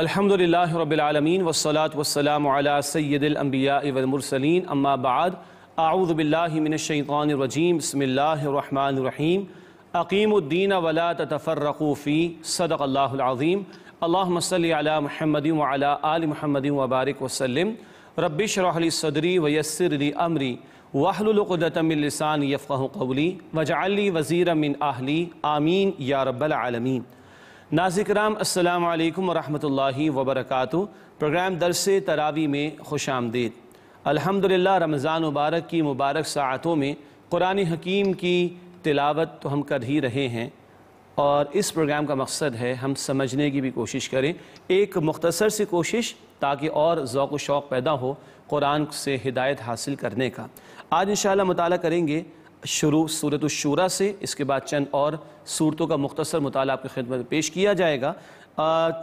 الحمد رب العالمین والصلاة والسلام وسلام سید سید والمرسلین اما بعد اعوذ باللہ من الشیطان الرجیم بسم اللہ الرحمن الرحیم اقیم الدین ولا تتفرقوا فی صدق اللہ العظیم اللہم صلی علی محمد علیٰ آل محمد وبارک وسلم رب لی صدری ویسر لی امری وحل من لسان یفقہ قولی وجعل لی وزیر اہلی آمین یا رب العالمین ناظر کرام السلام علیکم ورحمۃ اللہ وبرکاتہ پروگرام درس تراوی میں خوش آمدید الحمدللہ رمضان مبارک کی مبارک ساعتوں میں قرآن حکیم کی تلاوت تو ہم کر ہی رہے ہیں اور اس پروگرام کا مقصد ہے ہم سمجھنے کی بھی کوشش کریں ایک مختصر سی کوشش تاکہ اور ذوق و شوق پیدا ہو قرآن سے ہدایت حاصل کرنے کا آج انشاءاللہ مطالعہ کریں گے شروع صورت الشورا سے اس کے بعد چند اور صورتوں کا مختصر مطالعہ آپ کی خدمت پیش کیا جائے گا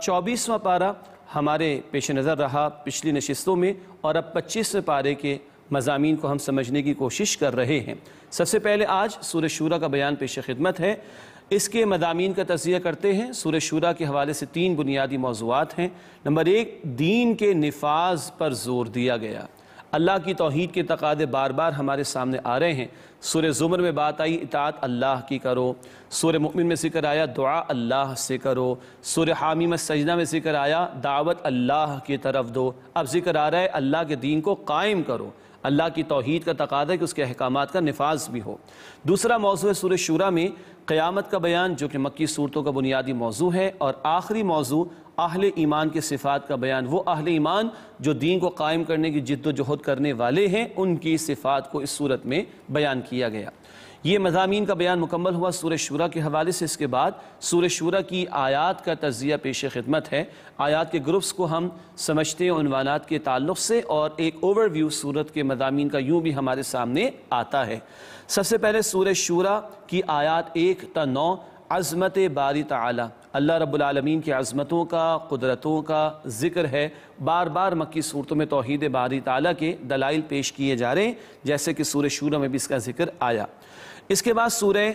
چوبیسواں پارہ ہمارے پیش نظر رہا پچھلی نشستوں میں اور اب پچیسویں پارے کے مضامین کو ہم سمجھنے کی کوشش کر رہے ہیں سب سے پہلے آج سورہ شورا کا بیان پیش خدمت ہے اس کے مضامین کا تجزیہ کرتے ہیں سورہ شورا کے حوالے سے تین بنیادی موضوعات ہیں نمبر ایک دین کے نفاذ پر زور دیا گیا اللہ کی توحید کے تقاضے بار بار ہمارے سامنے آ رہے ہیں سور زمر میں بات آئی اطاعت اللہ کی کرو سور مؤمن میں ذکر آیا دعا اللہ سے کرو سور حامی میں سجدہ میں ذکر آیا دعوت اللہ کی طرف دو اب ذکر آ رہا ہے اللہ کے دین کو قائم کرو اللہ کی توحید کا ہے کہ اس کے احکامات کا نفاذ بھی ہو دوسرا موضوع ہے سورہ شورہ میں قیامت کا بیان جو کہ مکی صورتوں کا بنیادی موضوع ہے اور آخری موضوع اہل ایمان کے صفات کا بیان وہ اہل ایمان جو دین کو قائم کرنے کی جد و جہد کرنے والے ہیں ان کی صفات کو اس صورت میں بیان کیا گیا یہ مضامین کا بیان مکمل ہوا سورہ شورہ کے حوالے سے اس کے بعد سورہ شورہ کی آیات کا تجزیہ پیش خدمت ہے آیات کے گروپس کو ہم سمجھتے ہیں عنوانات کے تعلق سے اور ایک اوور ویو صورت کے مضامین کا یوں بھی ہمارے سامنے آتا ہے سب سے پہلے سورہ شورہ کی آیات ایک تا نو عظمت باری تعالی اللہ رب العالمین کی عظمتوں کا قدرتوں کا ذکر ہے بار بار مکی صورتوں میں توحید باری تعالیٰ کے دلائل پیش کیے جا رہے ہیں جیسے کہ سورہ شورہ میں بھی اس کا ذکر آیا اس کے بعد سورہ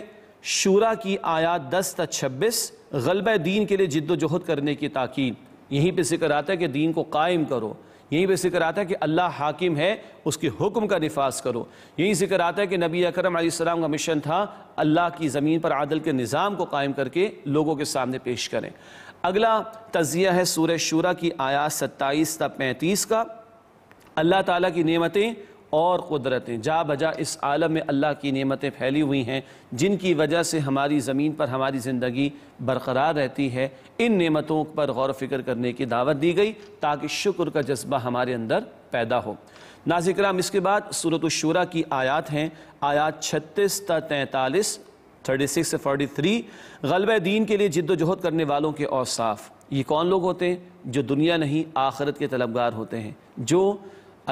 شورا کی آیات دس تا چھبیس غلبہ دین کے لیے جد و جہد کرنے کی تاکید یہیں پہ ذکر آتا ہے کہ دین کو قائم کرو یہیں پہ ذکر آتا ہے کہ اللہ حاکم ہے اس کے حکم کا نفاذ کرو یہی ذکر آتا ہے کہ نبی اکرم علیہ السلام کا مشن تھا اللہ کی زمین پر عادل کے نظام کو قائم کر کے لوگوں کے سامنے پیش کریں اگلا تجزیہ ہے سورہ شورا کی آیات ستائیس تا پینتیس کا اللہ تعالیٰ کی نعمتیں اور قدرتیں جا بجا اس عالم میں اللہ کی نعمتیں پھیلی ہوئی ہیں جن کی وجہ سے ہماری زمین پر ہماری زندگی برقرار رہتی ہے ان نعمتوں پر غور و فکر کرنے کی دعوت دی گئی تاکہ شکر کا جذبہ ہمارے اندر پیدا ہو ناظر کرام اس کے بعد صورت الشورہ کی آیات ہیں آیات چھتیس تینتالیس تھرٹی سکس فورٹی تھری غلبہ دین کے لیے جد و جہد کرنے والوں کے اوصاف یہ کون لوگ ہوتے ہیں جو دنیا نہیں آخرت کے طلبگار ہوتے ہیں جو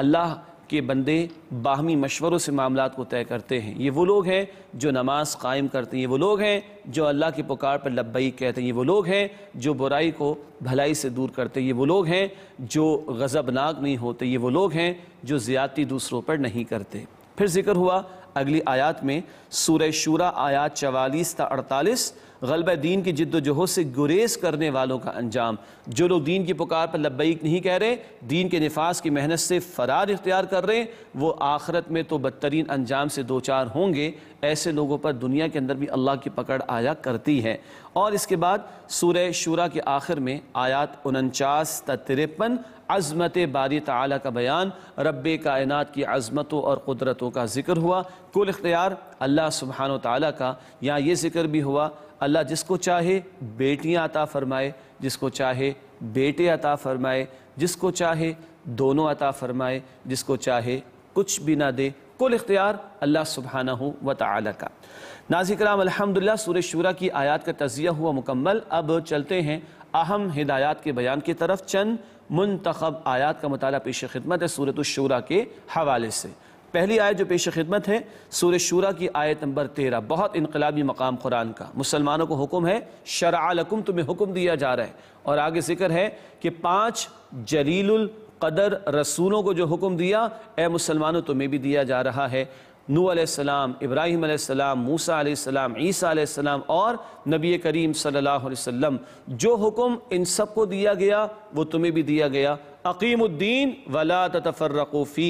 اللہ کہ بندے باہمی مشوروں سے معاملات کو طے کرتے ہیں یہ وہ لوگ ہیں جو نماز قائم کرتے ہیں یہ وہ لوگ ہیں جو اللہ کی پکار پر لبئی کہتے ہیں یہ وہ لوگ ہیں جو برائی کو بھلائی سے دور کرتے ہیں یہ وہ لوگ ہیں جو غضبناک نہیں ہوتے یہ وہ لوگ ہیں جو زیادتی دوسروں پر نہیں کرتے پھر ذکر ہوا اگلی آیات میں سورہ شورہ آیات چوالیس تا اڑتالیس غلبہ دین کی جد و جہد سے گریز کرنے والوں کا انجام جو لوگ دین کی پکار پر لبیک نہیں کہہ رہے دین کے نفاذ کی محنت سے فرار اختیار کر رہے وہ آخرت میں تو بدترین انجام سے دوچار ہوں گے ایسے لوگوں پر دنیا کے اندر بھی اللہ کی پکڑ آیا کرتی ہے اور اس کے بعد سورہ شورہ کے آخر میں آیات انچاس ترپن عظمت باری تعالیٰ کا بیان رب کائنات کی عظمتوں اور قدرتوں کا ذکر ہوا کل اختیار اللہ سبحانہ و تعالیٰ کا یہاں یہ ذکر بھی ہوا اللہ جس کو چاہے بیٹیاں عطا فرمائے جس کو چاہے بیٹے عطا فرمائے جس کو چاہے دونوں عطا فرمائے جس کو چاہے کچھ بھی نہ دے کل اختیار اللہ سبحانہ و تعالیٰ کا ناظر کرام الحمدللہ سورہ شورہ کی آیات کا تجزیہ ہوا مکمل اب چلتے ہیں اہم ہدایات کے بیان کی طرف چند منتخب آیات کا مطالعہ پیش خدمت ہے سورت الشورا کے حوالے سے پہلی آیت جو پیش خدمت ہے سورة الشورا کی آیت نمبر تیرہ بہت انقلابی مقام قرآن کا مسلمانوں کو حکم ہے شرع لکم تمہیں حکم دیا جا رہا ہے اور آگے ذکر ہے کہ پانچ جلیل القدر رسولوں کو جو حکم دیا اے مسلمانوں تمہیں بھی دیا جا رہا ہے نو علیہ السلام ابراہیم علیہ السلام موسیٰ علیہ السلام عیسیٰ علیہ السلام اور نبی کریم صلی اللہ علیہ وسلم جو حکم ان سب کو دیا گیا وہ تمہیں بھی دیا گیا عقیم الدین ولا تتفرقو فی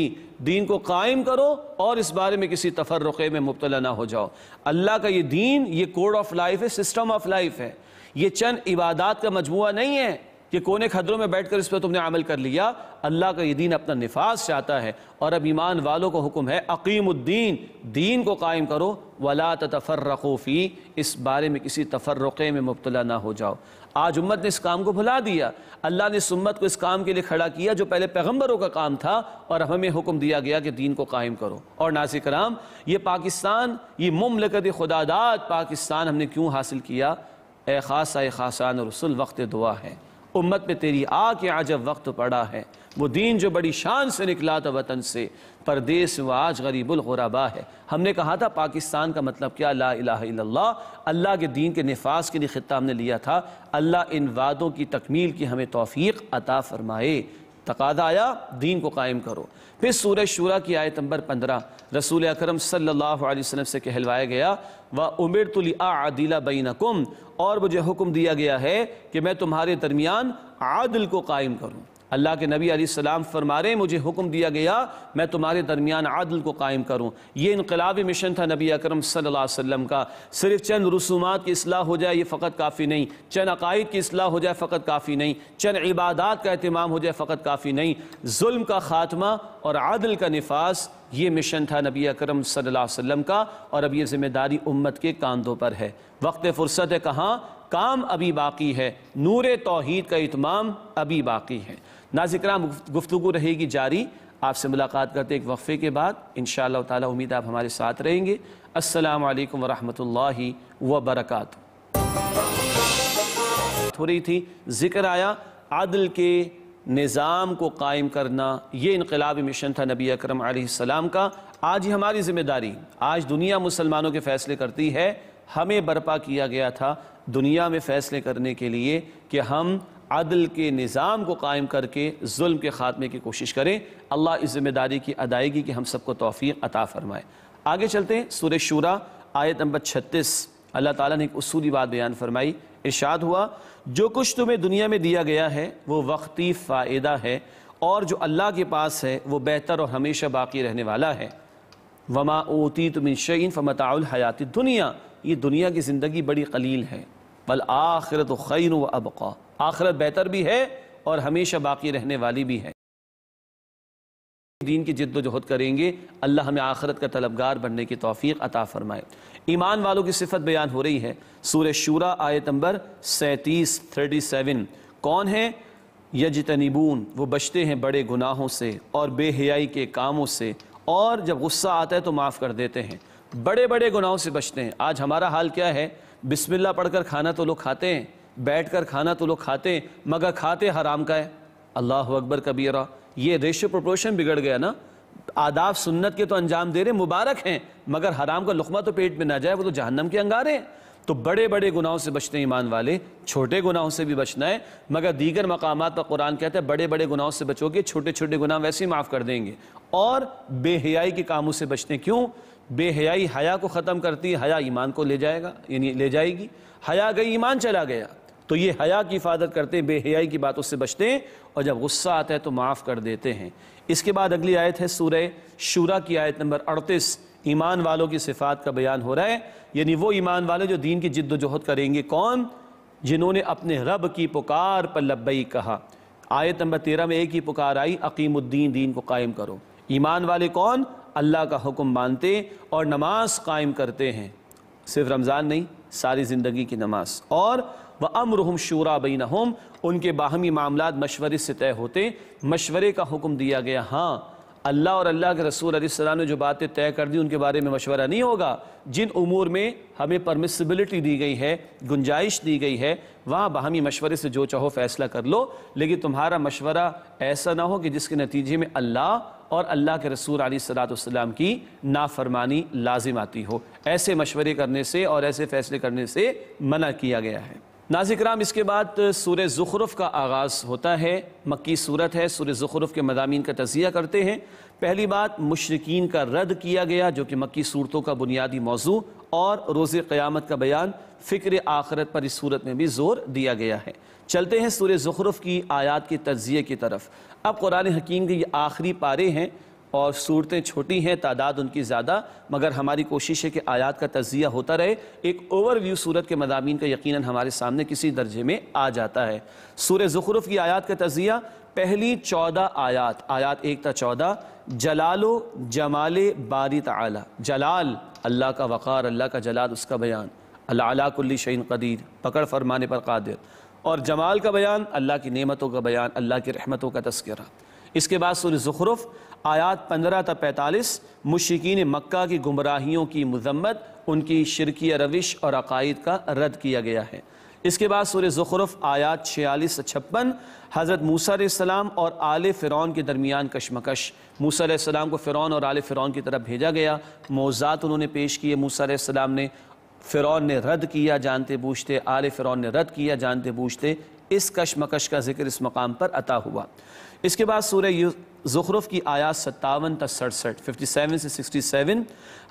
دین کو قائم کرو اور اس بارے میں کسی تفرقے میں مبتلا نہ ہو جاؤ اللہ کا یہ دین یہ کوڈ آف لائف ہے سسٹم آف لائف ہے یہ چند عبادات کا مجموعہ نہیں ہے کہ کونے خدروں میں بیٹھ کر اس پہ تم نے عمل کر لیا اللہ کا یہ دین اپنا نفاذ چاہتا ہے اور اب ایمان والوں کو حکم ہے عقیم الدین دین کو قائم کرو ولا فی اس بارے میں کسی تفرقے میں مبتلا نہ ہو جاؤ آج امت نے اس کام کو بھلا دیا اللہ نے اس امت کو اس کام کے لیے کھڑا کیا جو پہلے پیغمبروں کا کام تھا اور ہمیں حکم دیا گیا کہ دین کو قائم کرو اور ناظر کرام یہ پاکستان یہ مملکت خدادات پاکستان ہم نے کیوں حاصل کیا اے خاصہ اے خاصان رسول وقت دعا ہیں امت میں تیری آ کے آج اب وقت پڑا ہے وہ دین جو بڑی شان سے نکلا تھا وطن سے پردیس وہ آج غریب الغرابا ہے ہم نے کہا تھا پاکستان کا مطلب کیا لا الہ الا اللہ اللہ کے دین کے نفاذ کے لیے خطہ ہم نے لیا تھا اللہ ان وعدوں کی تکمیل کی ہمیں توفیق عطا فرمائے تقاضہ آیا دین کو قائم کرو پھر سورہ شورا کی آیت نمبر پندرہ رسول اکرم صلی اللہ علیہ وسلم سے کہلوایا گیا ومر تو لادلہ بینک اور مجھے حکم دیا گیا ہے کہ میں تمہارے درمیان عادل کو قائم کروں اللہ کے نبی علیہ السلام فرمارے مجھے حکم دیا گیا میں تمہارے درمیان عادل کو قائم کروں یہ انقلابی مشن تھا نبی اکرم صلی اللہ علیہ وسلم کا صرف چند رسومات کی اصلاح ہو جائے یہ فقط کافی نہیں چند عقائد کی اصلاح ہو جائے فقط کافی نہیں چند عبادات کا اہتمام ہو جائے فقط کافی نہیں ظلم کا خاتمہ اور عادل کا نفاذ یہ مشن تھا نبی اکرم صلی اللہ علیہ وسلم کا اور اب یہ ذمہ داری امت کے کاندوں پر ہے وقت فرصت ہے کہاں کام ابھی باقی ہے نور توحید کا اہتمام ابھی باقی ہے نہ گفتگو رہے گی جاری آپ سے ملاقات کرتے ایک وقفے کے بعد انشاءاللہ تعالی اللہ امید آپ ہمارے ساتھ رہیں گے السلام علیکم ورحمۃ اللہ وبرکاتہ ہو رہی تھی ذکر آیا عدل کے نظام کو قائم کرنا یہ انقلابی مشن تھا نبی اکرم علیہ السلام کا آج یہ ہماری ذمہ داری آج دنیا مسلمانوں کے فیصلے کرتی ہے ہمیں برپا کیا گیا تھا دنیا میں فیصلے کرنے کے لیے کہ ہم عدل کے نظام کو قائم کر کے ظلم کے خاتمے کی کوشش کریں اللہ اس ذمہ داری کی ادائیگی کی ہم سب کو توفیق عطا فرمائے آگے چلتے ہیں سور شورا آیت نمبر چھتیس اللہ تعالیٰ نے ایک اصولی بات بیان فرمائی ارشاد ہوا جو کچھ تمہیں دنیا میں دیا گیا ہے وہ وقتی فائدہ ہے اور جو اللہ کے پاس ہے وہ بہتر اور ہمیشہ باقی رہنے والا ہے وما اوتی تم ان شعین ف الحیات دنیا یہ دنیا کی زندگی بڑی قلیل ہے بل آخرت و خیر و ابقا آخرت بہتر بھی ہے اور ہمیشہ باقی رہنے والی بھی ہے دین کی جد و جہد کریں گے اللہ ہمیں آخرت کا طلبگار بننے کی توفیق عطا فرمائے ایمان والوں کی صفت بیان ہو رہی ہے سورہ شورا آیت نمبر سینتیس تھرٹی سیون کون ہے یجتنبون وہ بچتے ہیں بڑے گناہوں سے اور بے حیائی کے کاموں سے اور جب غصہ آتا ہے تو معاف کر دیتے ہیں بڑے بڑے گناہوں سے بچتے ہیں آج ہمارا حال کیا ہے بسم اللہ پڑھ کر کھانا تو لوگ کھاتے ہیں بیٹھ کر کھانا تو لوگ کھاتے ہیں مگر کھاتے حرام کا ہے اللہ اکبر کبیرہ یہ ریشو پروپورشن بگڑ گیا نا آداب سنت کے تو انجام دے رہے مبارک ہیں مگر حرام کا لقمہ تو پیٹ میں نہ جائے وہ تو جہنم کے انگارے ہیں تو بڑے بڑے گناہوں سے بچتے ہیں ایمان والے چھوٹے گناہوں سے بھی بچنا ہے مگر دیگر مقامات پر قرآن کہتا ہے بڑے بڑے گناہوں سے بچو گے چھوٹے چھوٹے گناہ ویسے ہی معاف کر دیں گے اور بے حیائی کے کاموں سے بچتے ہیں کیوں بے حیائی حیا کو ختم کرتی ہے حیا ایمان کو لے جائے گا یعنی لے جائے گی حیا گئی ایمان چلا گیا تو یہ حیا کی حفاظت کرتے ہیں بے حیائی کی باتوں سے بچتے ہیں اور جب غصہ آتا ہے تو معاف کر دیتے ہیں اس کے بعد اگلی آیت ہے سورہ شورا کی آیت نمبر اڑتیس ایمان والوں کی صفات کا بیان ہو رہا ہے یعنی وہ ایمان والے جو دین کی جد و جہد کریں گے کون جنہوں نے اپنے رب کی پکار پر لبئی کہا آیت نمبر تیرہ میں ایک ہی پکار آئی عقیم الدین دین کو قائم کرو ایمان والے کون اللہ کا حکم مانتے اور نماز قائم کرتے ہیں صرف رمضان نہیں ساری زندگی کی نماز اور وَأَمْرُهُمْ امر بَيْنَهُمْ ان کے باہمی معاملات مشورے سے طے ہوتے مشورے کا حکم دیا گیا ہاں اللہ اور اللہ کے رسول علیہ السلام نے جو باتیں طے کر دی ان کے بارے میں مشورہ نہیں ہوگا جن امور میں ہمیں پرمیسیبلٹی دی گئی ہے گنجائش دی گئی ہے وہاں باہمی مشورے سے جو چاہو فیصلہ کر لو لیکن تمہارا مشورہ ایسا نہ ہو کہ جس کے نتیجے میں اللہ اور اللہ کے رسول علیہ السلام کی نافرمانی لازم آتی ہو ایسے مشورے کرنے سے اور ایسے فیصلے کرنے سے منع کیا گیا ہے ناز کرام اس کے بعد سور زخرف کا آغاز ہوتا ہے مکی صورت ہے زخرف کے مدامین کا تجز کرتے ہیں پہلی بات مشرقین کا رد کیا گیا جو کہ مکی صورتوں کا بنیادی موضوع اور روز قیامت کا بیان فکر آخرت پر اس صورت میں بھی زور دیا گیا ہے چلتے ہیں سور زخرف کی آیات کے تجزیے کی طرف اب قرآن حکیم کے یہ آخری پارے ہیں اور صورتیں چھوٹی ہیں تعداد ان کی زیادہ مگر ہماری کوشش ہے کہ آیات کا تجزیہ ہوتا رہے ایک اوور ویو صورت کے مضامین کا یقیناً ہمارے سامنے کسی درجے میں آ جاتا ہے سور زخرف کی آیات کا تجزیہ پہلی چودہ آیات آیات ایک تا چودہ جلال و جمال باری تعالی جلال اللہ کا وقار اللہ کا جلال اس کا بیان اللہ علا کلی شعین قدیر پکڑ فرمانے پر قادر اور جمال کا بیان اللہ کی نعمتوں کا بیان اللہ کی رحمتوں کا تذکرہ اس کے بعد سور زخرف آیات پندرہ تا پینتالیس مشرقین مکہ کی گمراہیوں کی مذمت ان کی شرکیہ روش اور عقائد کا رد کیا گیا ہے اس کے بعد سور زخرف آیات چھیالیس چھپن حضرت موسیٰ علیہ السلام اور آل فرعون کے درمیان کشمکش موسیٰ علیہ السلام کو فرعون اور آل فرعون کی طرف بھیجا گیا موزات انہوں نے پیش کیے موسیٰ علیہ السلام نے فرعون نے رد کیا جانتے بوجھتے آل فرعون نے رد کیا جانتے بوجھتے اس کشمکش کا ذکر اس مقام پر عطا ہوا اس کے بعد سورہ زخرف کی آیات ستاون تا سڑسٹھ ففٹی سیون سے سکسٹی سیون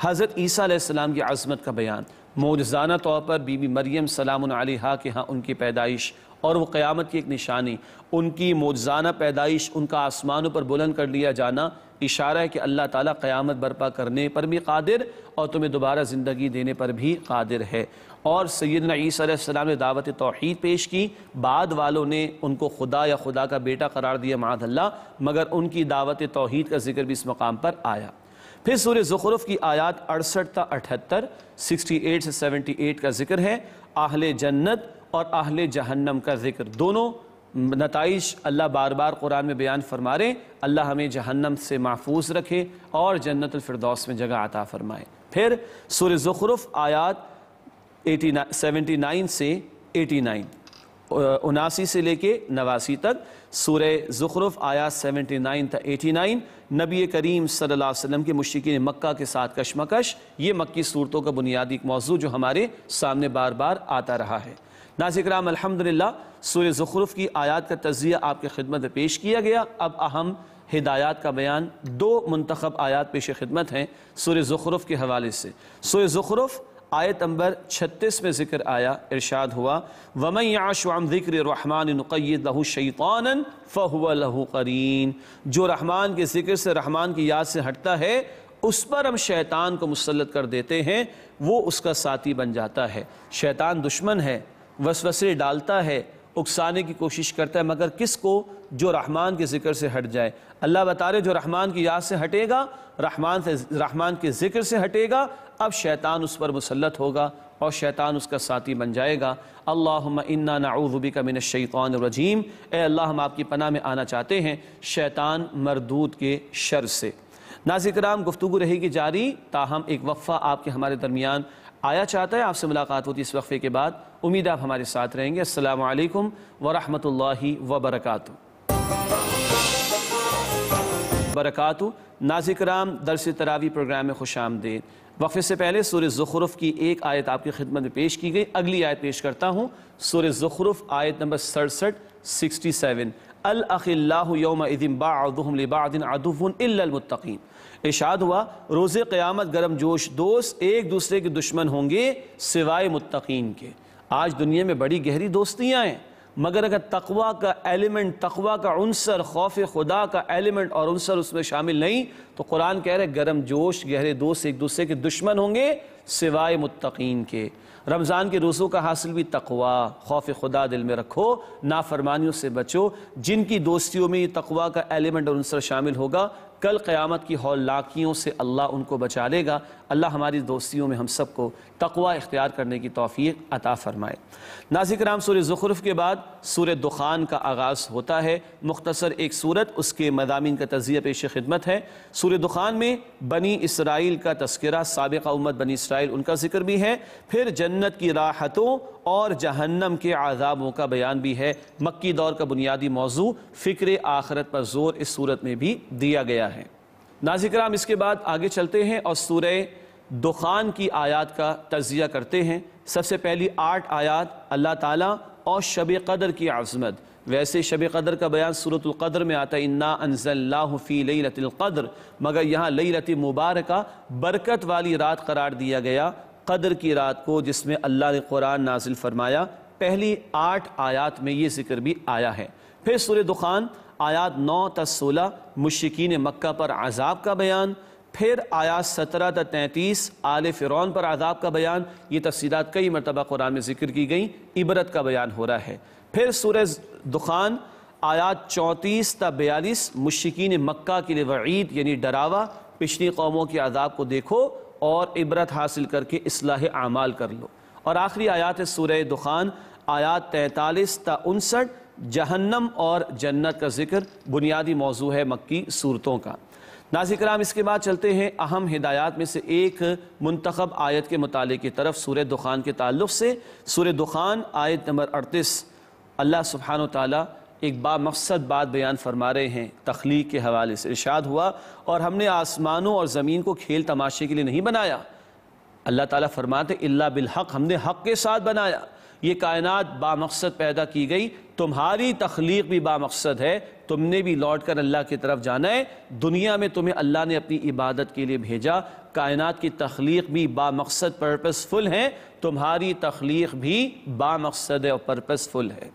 حضرت عیسیٰ علیہ السلام کی عظمت کا بیان موجزانہ طور پر بی بی مریم سلام علیہ کے ہاں ان کی پیدائش اور وہ قیامت کی ایک نشانی ان کی موجزانہ پیدائش ان کا آسمانوں پر بلند کر لیا جانا اشارہ ہے کہ اللہ تعالیٰ قیامت برپا کرنے پر بھی قادر اور تمہیں دوبارہ زندگی دینے پر بھی قادر ہے اور سیدنا عیسیٰ علیہ السلام نے دعوت توحید پیش کی بعد والوں نے ان کو خدا یا خدا کا بیٹا قرار دیا معاد اللہ مگر ان کی دعوت توحید کا ذکر بھی اس مقام پر آیا پھر سور زخرف کی آیات 68 تا 78 سکسٹی ایٹ سے سیونٹی ایٹ کا ذکر ہے اہل جنت اور آہل جہنم کا ذکر دونوں نتائش اللہ بار بار قرآن میں بیان فرمارے اللہ ہمیں جہنم سے محفوظ رکھے اور جنت الفردوس میں جگہ عطا فرمائے پھر سور زخرف آیات ایٹی سیونٹی نائن سے ایٹی نائن uh, اناسی سے لے کے نواسی تک سورہ زخرف آیا سیونٹی نائن تھا ایٹی نائن نبی کریم صلی اللہ علیہ وسلم کے مشرقین مکہ کے ساتھ کشمکش یہ مکی صورتوں کا بنیادی ایک موضوع جو ہمارے سامنے بار بار آتا رہا ہے ناظر اکرام الحمدللہ سورہ زخرف کی آیات کا تجزیہ آپ کے خدمت پیش کیا گیا اب اہم ہدایات کا بیان دو منتخب آیات پیش خدمت ہیں سورہ زخرف کے حوالے سے سورہ زخرف آیت نمبر 36 میں ذکر آیا ارشاد ہوا وَمَنْ يَعَشُ عَمْ ذِكْرِ الرَّحْمَانِ نُقَيِّدْ لَهُ شَيْطَانًا فَهُوَ لَهُ قَرِينَ جو رحمان کے ذکر سے رحمان کی یاد سے ہٹتا ہے اس پر ہم شیطان کو مسلط کر دیتے ہیں وہ اس کا ساتھی بن جاتا ہے شیطان دشمن ہے وسوسے ڈالتا ہے اکسانے کی کوشش کرتا ہے مگر کس کو جو رحمان کے ذکر سے ہٹ جائے اللہ بتا رہے جو رحمان کی یاد سے ہٹے گا رحمان سے رحمان کے ذکر سے ہٹے گا اب شیطان اس پر مسلط ہوگا اور شیطان اس کا ساتھی بن جائے گا اللہم انا نعوذ بکا من الشیطان الرجیم اے اللہ ہم آپ کی پناہ میں آنا چاہتے ہیں شیطان مردود کے شر سے ناظر کرام گفتگو رہے گی جاری تاہم ایک وقفہ آپ کے ہمارے درمیان آیا چاہتا ہے آپ سے ملاقات ہوتی اس وقفے کے بعد امید آپ ہمارے ساتھ رہیں گے السلام علیکم ورحمت اللہ وبرکاتہ برکاتہ ناظر کرام درس تراوی پروگرام میں خوش آمدید وقفے سے پہلے سور زخرف کی ایک آیت آپ کی خدمت میں پیش کی گئی اگلی آیت پیش کرتا ہوں سور زخرف آیت نمبر سڑسٹھ سکسٹی سیون الاخلّہ یوم بعضهم لبعض عدو الا المتقین اشاد ہوا روز قیامت گرم جوش دوست ایک دوسرے کے دشمن ہوں گے سوائے متقین کے آج دنیا میں بڑی گہری دوستیاں ہیں مگر اگر تقوی کا ایلیمنٹ تقوی کا عنصر خوف خدا کا ایلیمنٹ اور عنصر اس میں شامل نہیں تو قرآن کہہ رہے گرم جوش گہرے دوست ایک دوسرے کے دشمن ہوں گے سوائے متقین کے رمضان کے روزوں کا حاصل بھی تقوی خوف خدا دل میں رکھو نافرمانیوں سے بچو جن کی دوستیوں میں یہ کا ایلیمنٹ اور عنصر شامل ہوگا کل قیامت کی ہولناکیوں سے اللہ ان کو بچا لے گا اللہ ہماری دوستیوں میں ہم سب کو تقوی اختیار کرنے کی توفیق عطا فرمائے ناظر کرام سور زخرف کے بعد سور دخان کا آغاز ہوتا ہے مختصر ایک صورت اس کے مضامین کا تجزیہ پیش خدمت ہے سور دخان میں بنی اسرائیل کا تذکرہ سابقہ امت بنی اسرائیل ان کا ذکر بھی ہے پھر جنت کی راحتوں اور جہنم کے عذابوں کا بیان بھی ہے مکی دور کا بنیادی موضوع فکر آخرت پر زور اس صورت میں بھی دیا گیا ہے ناظر کرام اس کے بعد آگے چلتے ہیں اور سورہ دخان کی آیات کا تجزیہ کرتے ہیں سب سے پہلی آٹھ آیات اللہ تعالیٰ اور شب قدر کی عظمت ویسے شب قدر کا بیان صورت القدر میں آتا ہے انا انزلناہ فی لیلت القدر مگر یہاں لیلت مبارکہ برکت والی رات قرار دیا گیا قدر کی رات کو جس میں اللہ نے قرآن نازل فرمایا پہلی آٹھ آیات میں یہ ذکر بھی آیا ہے پھر سورہ دخان آیات نو تا سولہ مشرقین مکہ پر عذاب کا بیان پھر آیات سترہ تا تینتیس آل فرعون پر عذاب کا بیان یہ تفصیلات کئی مرتبہ قرآن میں ذکر کی گئیں عبرت کا بیان ہو رہا ہے پھر سورہ دخان آیات چونتیس تا بیالیس مشرقین مکہ کے لیے وعید یعنی ڈراوا پچھلی قوموں کے عذاب کو دیکھو اور عبرت حاصل کر کے اصلاح اعمال کر لو اور آخری آیات سورہ دخان آیات تینتالیس تا انسٹھ جہنم اور جنت کا ذکر بنیادی موضوع ہے مکی صورتوں کا ناظر کرام اس کے بعد چلتے ہیں اہم ہدایات میں سے ایک منتخب آیت کے مطالعے کی طرف سورہ دخان کے تعلق سے سورہ دخان آیت نمبر 38 اللہ سبحانہ و ایک با مقصد بات بیان فرما رہے ہیں تخلیق کے حوالے سے ارشاد ہوا اور ہم نے آسمانوں اور زمین کو کھیل تماشے کے لیے نہیں بنایا اللہ تعالیٰ فرماتے اللہ بالحق ہم نے حق کے ساتھ بنایا یہ کائنات با مقصد پیدا کی گئی تمہاری تخلیق بھی با مقصد ہے تم نے بھی لوٹ کر اللہ کی طرف جانا ہے دنیا میں تمہیں اللہ نے اپنی عبادت کے لیے بھیجا کائنات کی تخلیق بھی با مقصد فل ہیں تمہاری تخلیق بھی با مقصد ہے اور فل ہے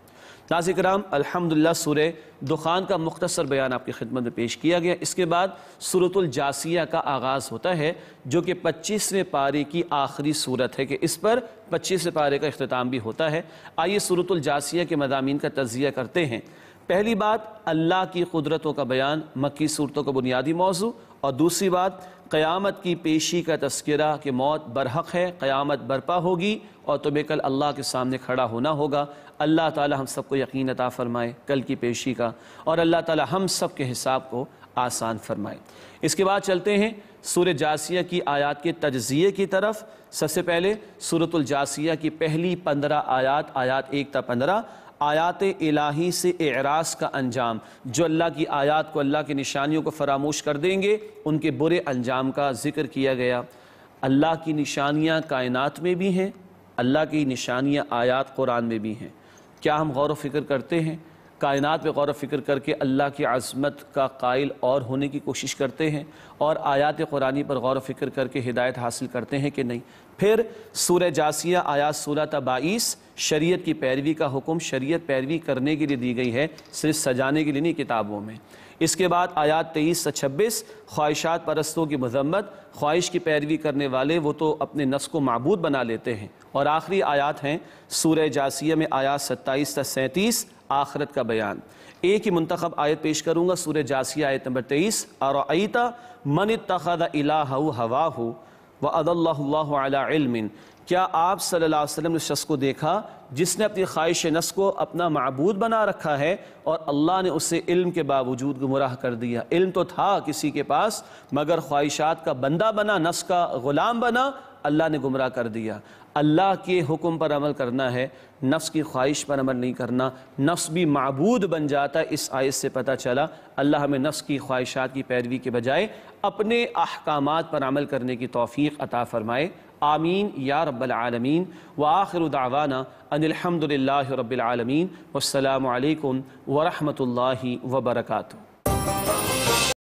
ناظر کرام الحمدللہ سورہ دخان کا مختصر بیان آپ کی خدمت میں پیش کیا گیا اس کے بعد سورة الجاسیہ کا آغاز ہوتا ہے جو کہ پچیسویں پارے کی آخری صورت ہے کہ اس پر پچیسویں پارے کا اختتام بھی ہوتا ہے آئیے سورة الجاسیہ کے مدامین کا تجزیہ کرتے ہیں پہلی بات اللہ کی قدرتوں کا بیان مکی صورتوں کا بنیادی موضوع اور دوسری بات قیامت کی پیشی کا تذکرہ کہ موت برحق ہے قیامت برپا ہوگی اور تمہیں کل اللہ کے سامنے کھڑا ہونا ہوگا اللہ تعالی ہم سب کو یقین عطا فرمائے کل کی پیشی کا اور اللہ تعالی ہم سب کے حساب کو آسان فرمائے اس کے بعد چلتے ہیں سور جاسیہ کی آیات کے تجزیے کی طرف سب سے پہلے سورت الجاسیہ کی پہلی پندرہ آیات آیات ایک تا پندرہ آیاتِ الٰہی سے اعراض کا انجام جو اللہ کی آیات کو اللہ کی نشانیوں کو فراموش کر دیں گے ان کے برے انجام کا ذکر کیا گیا اللہ کی نشانیاں کائنات میں بھی ہیں اللہ کی نشانیاں آیات قرآن میں بھی ہیں کیا ہم غور و فکر کرتے ہیں کائنات پہ غور و فکر کر کے اللہ کی عظمت کا قائل اور ہونے کی کوشش کرتے ہیں اور آیات قرآن پر غور و فکر کر کے ہدایت حاصل کرتے ہیں کہ نہیں پھر سورہ جاسیہ آیات سولہ تبائیس بائیس شریعت کی پیروی کا حکم شریعت پیروی کرنے کے لیے دی گئی ہے صرف سجانے کے لیے نہیں کتابوں میں اس کے بعد آیات تیئیس سے چھبیس خواہشات پرستوں کی مذمت خواہش کی پیروی کرنے والے وہ تو اپنے نفس کو معبود بنا لیتے ہیں اور آخری آیات ہیں سورہ جاسیہ میں آیات ستائیس تا سینتیس آخرت کا بیان ایک ہی منتخب آیت پیش کروں گا سورہ جاسی آیت نمبر تئیس ارعیت من اتخذ الہ ہوا ہو ود اللہ اللہ علی علم کیا آپ صلی اللہ علیہ وسلم نے شخص کو دیکھا جس نے اپنی خواہش نس کو اپنا معبود بنا رکھا ہے اور اللہ نے اسے علم کے باوجود گمراہ کر دیا علم تو تھا کسی کے پاس مگر خواہشات کا بندہ بنا نس کا غلام بنا اللہ نے گمراہ کر دیا اللہ کے حکم پر عمل کرنا ہے نفس کی خواہش پر عمل نہیں کرنا نفس بھی معبود بن جاتا اس آیت سے پتہ چلا اللہ ہمیں نفس کی خواہشات کی پیروی کے بجائے اپنے احکامات پر عمل کرنے کی توفیق عطا فرمائے آمین یا رب العالمین وآخر دعوانا ان الحمدللہ رب العالمین والسلام علیکم ورحمۃ اللہ وبرکاتہ